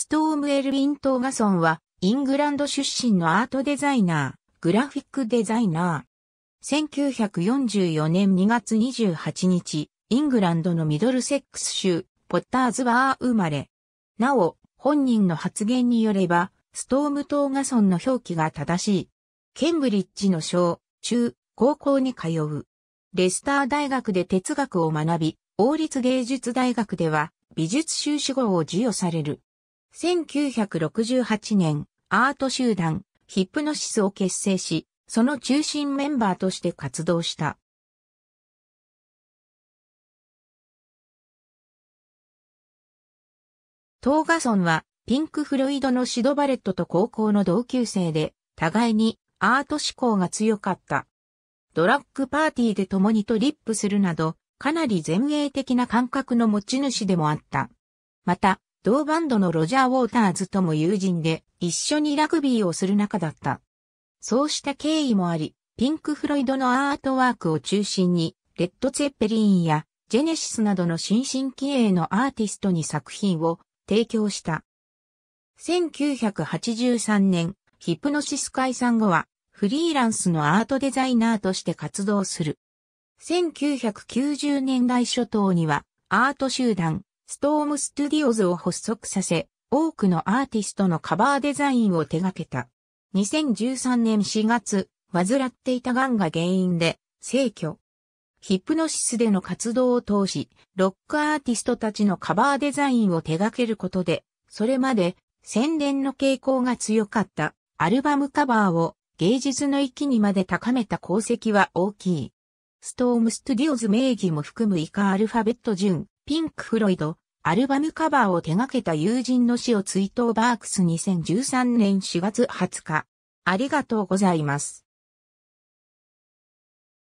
ストーム・エルヴィン・トーガソンは、イングランド出身のアートデザイナー、グラフィックデザイナー。1944年2月28日、イングランドのミドルセックス州、ポッターズバー生まれ。なお、本人の発言によれば、ストーム・トーガソンの表記が正しい。ケンブリッジの小、中、高校に通う。レスター大学で哲学を学び、王立芸術大学では美術修士号を授与される。1968年、アート集団、ヒップノシスを結成し、その中心メンバーとして活動した。トーガソンは、ピンク・フロイドのシド・バレットと高校の同級生で、互いにアート志向が強かった。ドラッグパーティーで共にトリップするなど、かなり前衛的な感覚の持ち主でもあった。また、同バンドのロジャー・ウォーターズとも友人で、一緒にラグビーをする仲だった。そうした経緯もあり、ピンク・フロイドのアートワークを中心に、レッド・ツェッペリンやジェネシスなどの新進気鋭のアーティストに作品を提供した。1983年、ヒプノシス解散後は、フリーランスのアートデザイナーとして活動する。1990年代初頭には、アート集団、ストームストゥディオズを発足させ、多くのアーティストのカバーデザインを手掛けた。2013年4月、患っていた癌が原因で、逝去。ヒプノシスでの活動を通し、ロックアーティストたちのカバーデザインを手掛けることで、それまで宣伝の傾向が強かったアルバムカバーを芸術の域にまで高めた功績は大きい。ストームストゥディオズ名義も含む以下アルファベット順、ピンク・フロイド、アルバムカバーを手掛けた友人の死を追悼バークス2013年4月20日。ありがとうございます。